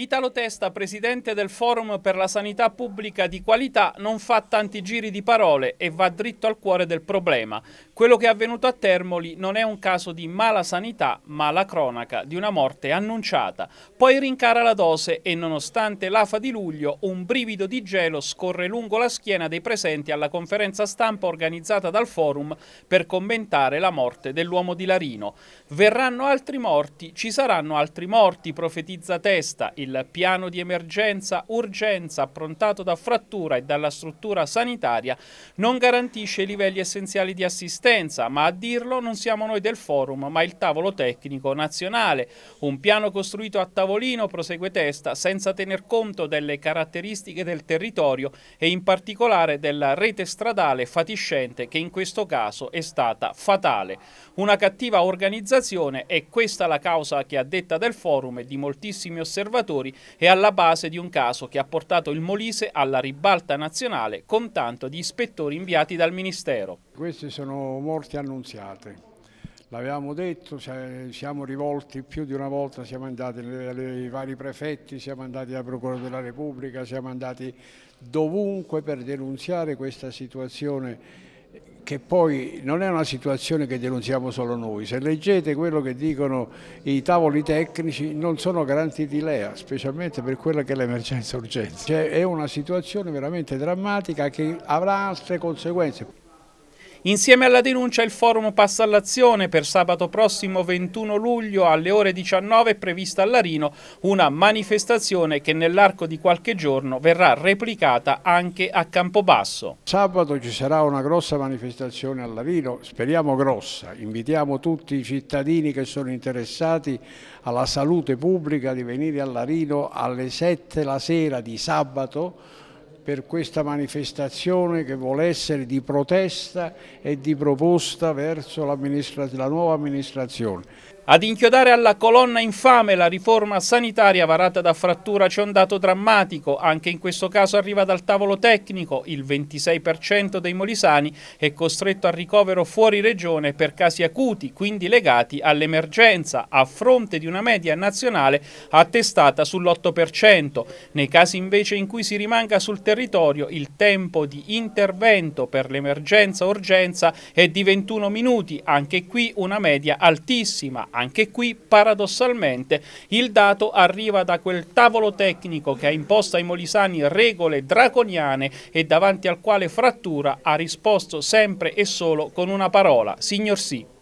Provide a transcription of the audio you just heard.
Italo Testa, presidente del Forum per la Sanità Pubblica di Qualità, non fa tanti giri di parole e va dritto al cuore del problema. Quello che è avvenuto a Termoli non è un caso di mala sanità, ma la cronaca di una morte annunciata. Poi rincara la dose e nonostante l'afa di luglio, un brivido di gelo scorre lungo la schiena dei presenti alla conferenza stampa organizzata dal Forum per commentare la morte dell'uomo di Larino. Verranno altri morti, ci saranno altri morti, profetizza Testa, il il piano di emergenza urgenza approntato da Frattura e dalla struttura sanitaria non garantisce i livelli essenziali di assistenza, ma a dirlo non siamo noi del forum, ma il tavolo tecnico nazionale. Un piano costruito a tavolino, prosegue testa, senza tener conto delle caratteristiche del territorio e in particolare della rete stradale fatiscente che in questo caso è stata fatale. Una cattiva organizzazione è questa la causa che a detta del forum e di moltissimi osservatori giocatori è alla base di un caso che ha portato il Molise alla ribalta nazionale con tanto di ispettori inviati dal Ministero. Queste sono morti annunziate. L'avevamo detto, siamo rivolti più di una volta, siamo andati ai vari prefetti, siamo andati alla Procura della Repubblica, siamo andati dovunque per denunziare questa situazione che poi non è una situazione che denunziamo solo noi. Se leggete quello che dicono i tavoli tecnici non sono garantiti LEA, specialmente per quella che è l'emergenza urgenza. Cioè, è una situazione veramente drammatica che avrà altre conseguenze. Insieme alla denuncia il forum passa all'azione. Per sabato prossimo 21 luglio alle ore 19 è prevista a Larino una manifestazione che nell'arco di qualche giorno verrà replicata anche a Campobasso. Sabato ci sarà una grossa manifestazione a Larino, speriamo grossa. Invitiamo tutti i cittadini che sono interessati alla salute pubblica di venire a Larino alle 7 la sera di sabato per questa manifestazione che vuole essere di protesta e di proposta verso la nuova amministrazione. Ad inchiodare alla colonna infame la riforma sanitaria varata da frattura c'è un dato drammatico, anche in questo caso arriva dal tavolo tecnico, il 26% dei molisani è costretto al ricovero fuori regione per casi acuti, quindi legati all'emergenza, a fronte di una media nazionale attestata sull'8%. Nei casi invece in cui si rimanga sul territorio il tempo di intervento per l'emergenza-urgenza è di 21 minuti, anche qui una media altissima anche qui, paradossalmente, il dato arriva da quel tavolo tecnico che ha imposto ai molisani regole draconiane e davanti al quale Frattura ha risposto sempre e solo con una parola, signor sì.